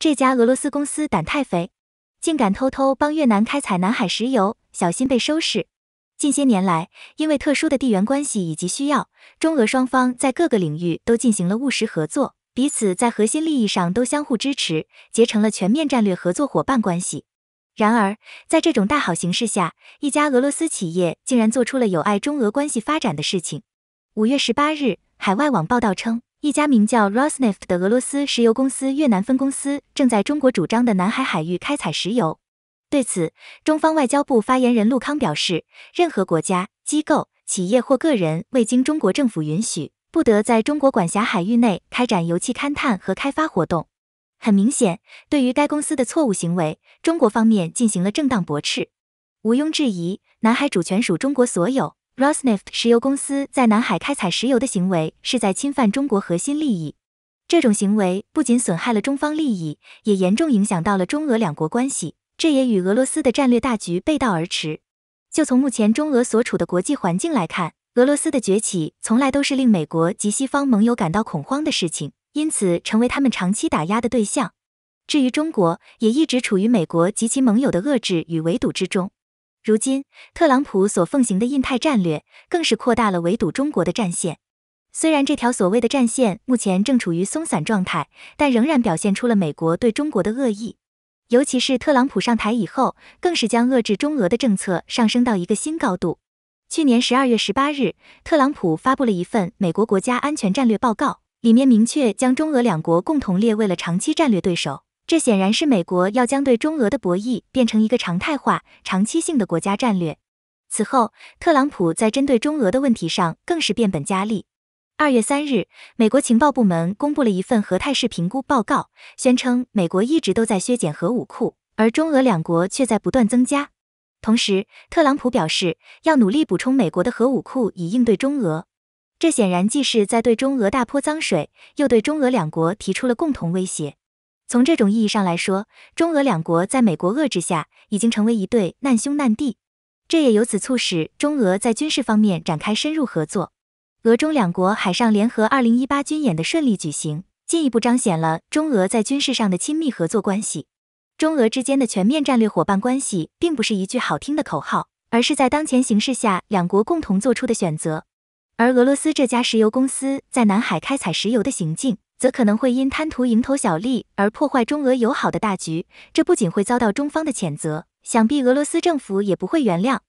这家俄罗斯公司胆太肥，竟敢偷偷帮越南开采南海石油，小心被收拾。近些年来，因为特殊的地缘关系以及需要，中俄双方在各个领域都进行了务实合作，彼此在核心利益上都相互支持，结成了全面战略合作伙伴关系。然而，在这种大好形势下，一家俄罗斯企业竟然做出了有碍中俄关系发展的事情。五月十八日，海外网报道称。一家名叫 Rosneft 的俄罗斯石油公司越南分公司正在中国主张的南海海域开采石油。对此，中方外交部发言人陆康表示，任何国家、机构、企业或个人未经中国政府允许，不得在中国管辖海域内开展油气勘探和开发活动。很明显，对于该公司的错误行为，中国方面进行了正当驳斥。毋庸置疑，南海主权属中国所有。Rosneft 石油公司在南海开采石油的行为是在侵犯中国核心利益。这种行为不仅损害了中方利益，也严重影响到了中俄两国关系。这也与俄罗斯的战略大局背道而驰。就从目前中俄所处的国际环境来看，俄罗斯的崛起从来都是令美国及西方盟友感到恐慌的事情，因此成为他们长期打压的对象。至于中国，也一直处于美国及其盟友的遏制与围堵之中。如今，特朗普所奉行的印太战略更是扩大了围堵中国的战线。虽然这条所谓的战线目前正处于松散状态，但仍然表现出了美国对中国的恶意。尤其是特朗普上台以后，更是将遏制中俄的政策上升到一个新高度。去年十二月十八日，特朗普发布了一份美国国家安全战略报告，里面明确将中俄两国共同列为了长期战略对手。这显然是美国要将对中俄的博弈变成一个常态化、长期性的国家战略。此后，特朗普在针对中俄的问题上更是变本加厉。二月三日，美国情报部门公布了一份核态势评估报告，宣称美国一直都在削减核武库，而中俄两国却在不断增加。同时，特朗普表示要努力补充美国的核武库以应对中俄。这显然既是在对中俄大泼脏水，又对中俄两国提出了共同威胁。从这种意义上来说，中俄两国在美国遏制下已经成为一对难兄难弟，这也由此促使中俄在军事方面展开深入合作。俄中两国海上联合二零一八军演的顺利举行，进一步彰显了中俄在军事上的亲密合作关系。中俄之间的全面战略伙伴关系并不是一句好听的口号，而是在当前形势下两国共同做出的选择。而俄罗斯这家石油公司在南海开采石油的行径。则可能会因贪图蝇头小利而破坏中俄友好的大局，这不仅会遭到中方的谴责，想必俄罗斯政府也不会原谅。